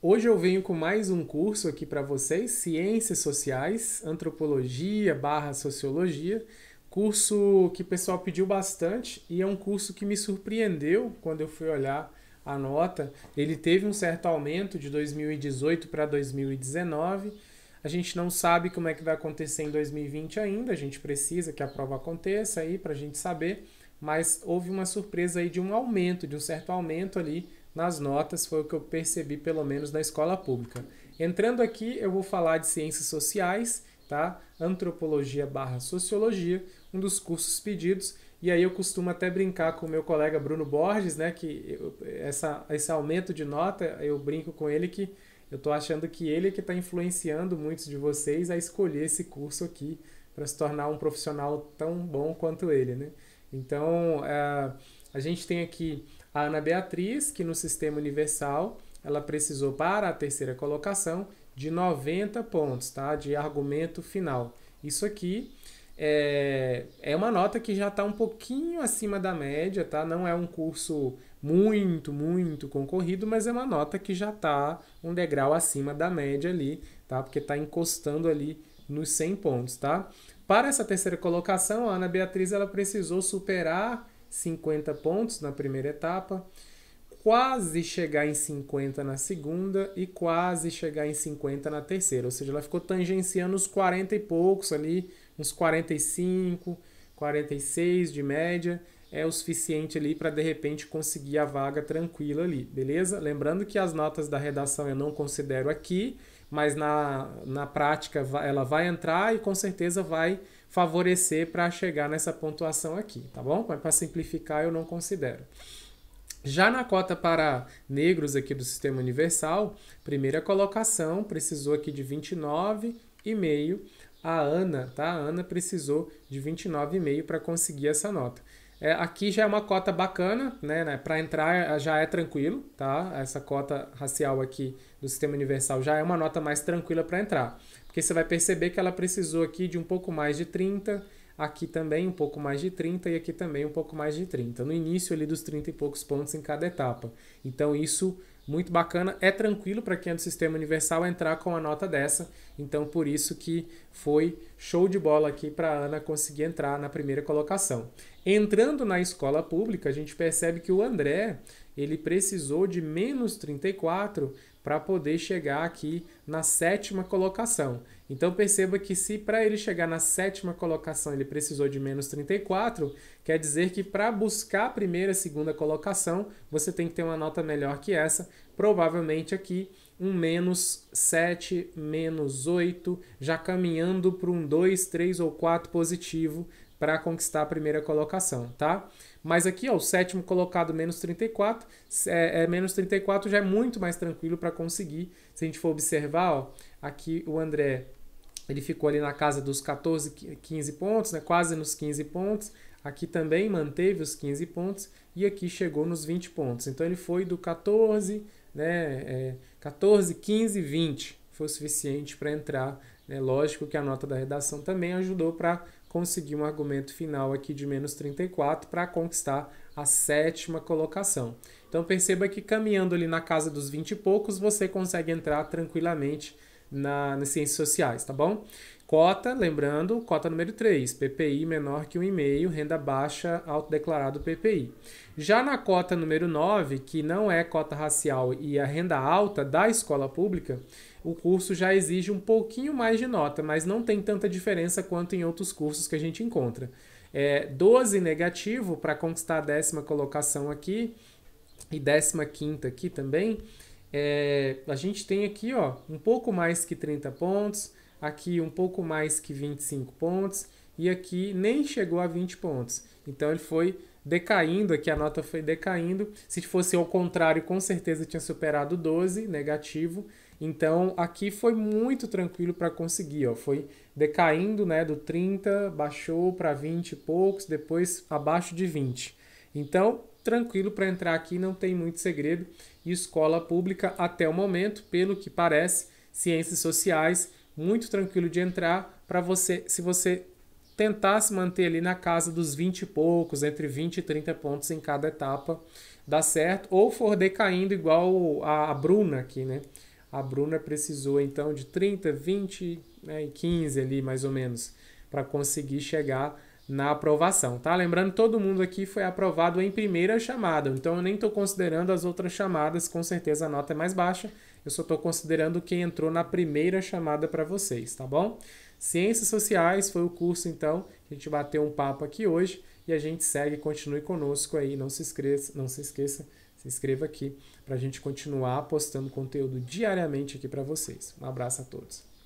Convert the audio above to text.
Hoje eu venho com mais um curso aqui para vocês, Ciências Sociais, Antropologia barra Sociologia, curso que o pessoal pediu bastante e é um curso que me surpreendeu quando eu fui olhar a nota. Ele teve um certo aumento de 2018 para 2019. A gente não sabe como é que vai acontecer em 2020 ainda, a gente precisa que a prova aconteça aí para a gente saber, mas houve uma surpresa aí de um aumento, de um certo aumento ali nas notas, foi o que eu percebi, pelo menos na escola pública. Entrando aqui, eu vou falar de ciências sociais, tá? Antropologia barra sociologia, um dos cursos pedidos. E aí eu costumo até brincar com o meu colega Bruno Borges, né? Que eu, essa, esse aumento de nota, eu brinco com ele que eu tô achando que ele é que está influenciando muitos de vocês a escolher esse curso aqui para se tornar um profissional tão bom quanto ele, né? Então, uh, a gente tem aqui a Ana Beatriz, que no sistema universal, ela precisou para a terceira colocação de 90 pontos, tá? De argumento final. Isso aqui é, é uma nota que já está um pouquinho acima da média, tá? Não é um curso muito, muito concorrido, mas é uma nota que já está um degrau acima da média ali, tá? Porque está encostando ali nos 100 pontos, tá? Para essa terceira colocação, a Ana Beatriz ela precisou superar 50 pontos na primeira etapa, quase chegar em 50 na segunda e quase chegar em 50 na terceira. Ou seja, ela ficou tangenciando uns 40 e poucos ali, uns 45, 46 de média. É o suficiente ali para de repente conseguir a vaga tranquila ali, beleza? Lembrando que as notas da redação eu não considero aqui, mas na, na prática ela vai entrar e com certeza vai favorecer para chegar nessa pontuação aqui, tá bom? Mas para simplificar, eu não considero. Já na cota para negros aqui do Sistema Universal, primeira colocação, precisou aqui de 29,5. A Ana, tá? A Ana precisou de 29,5 para conseguir essa nota. É, aqui já é uma cota bacana, né? né? Para entrar é, já é tranquilo, tá? Essa cota racial aqui do Sistema Universal já é uma nota mais tranquila para entrar. Porque você vai perceber que ela precisou aqui de um pouco mais de 30, aqui também um pouco mais de 30 e aqui também um pouco mais de 30. No início ali dos 30 e poucos pontos em cada etapa. Então isso muito bacana. É tranquilo para quem é do Sistema Universal entrar com uma nota dessa. Então, por isso que foi show de bola aqui para a Ana conseguir entrar na primeira colocação. Entrando na escola pública, a gente percebe que o André ele precisou de menos 34 para poder chegar aqui na sétima colocação. Então perceba que se para ele chegar na sétima colocação ele precisou de menos 34, quer dizer que para buscar a primeira, segunda colocação, você tem que ter uma nota melhor que essa, provavelmente aqui um menos 7, menos 8, já caminhando para um 2, 3 ou 4 positivo para conquistar a primeira colocação, tá? Mas aqui, ó, o sétimo colocado, menos 34, é, é menos 34 já é muito mais tranquilo para conseguir. Se a gente for observar, ó, aqui o André, ele ficou ali na casa dos 14, 15 pontos, né? Quase nos 15 pontos. Aqui também manteve os 15 pontos e aqui chegou nos 20 pontos. Então ele foi do 14, né, é, 14, 15, 20 foi o suficiente para entrar. Né? Lógico que a nota da redação também ajudou para conseguir um argumento final aqui de menos 34 para conquistar a sétima colocação. Então perceba que caminhando ali na casa dos 20 e poucos, você consegue entrar tranquilamente na, nas ciências sociais, tá bom? Cota, lembrando, cota número 3, PPI menor que 1,5, renda baixa autodeclarado PPI. Já na cota número 9, que não é cota racial e a renda alta da escola pública, o curso já exige um pouquinho mais de nota, mas não tem tanta diferença quanto em outros cursos que a gente encontra. É 12 negativo para conquistar a décima colocação aqui e décima quinta aqui também é, a gente tem aqui ó, um pouco mais que 30 pontos, aqui um pouco mais que 25 pontos e aqui nem chegou a 20 pontos. Então ele foi decaindo, aqui a nota foi decaindo. Se fosse ao contrário, com certeza tinha superado 12, negativo. Então aqui foi muito tranquilo para conseguir, ó. foi decaindo né, do 30, baixou para 20 e poucos, depois abaixo de 20. Então tranquilo para entrar aqui, não tem muito segredo. E escola pública, até o momento, pelo que parece, ciências sociais, muito tranquilo de entrar para você, se você tentasse manter ali na casa dos 20 e poucos, entre 20 e 30 pontos em cada etapa, dá certo, ou for decaindo igual a, a Bruna aqui, né? A Bruna precisou então de 30, 20 né, e 15 ali mais ou menos para conseguir chegar na aprovação, tá? Lembrando, todo mundo aqui foi aprovado em primeira chamada, então eu nem estou considerando as outras chamadas, com certeza a nota é mais baixa, eu só estou considerando quem entrou na primeira chamada para vocês, tá bom? Ciências Sociais foi o curso, então, que a gente bateu um papo aqui hoje e a gente segue, continue conosco aí, não se esqueça, não se esqueça, se inscreva aqui para a gente continuar postando conteúdo diariamente aqui para vocês. Um abraço a todos.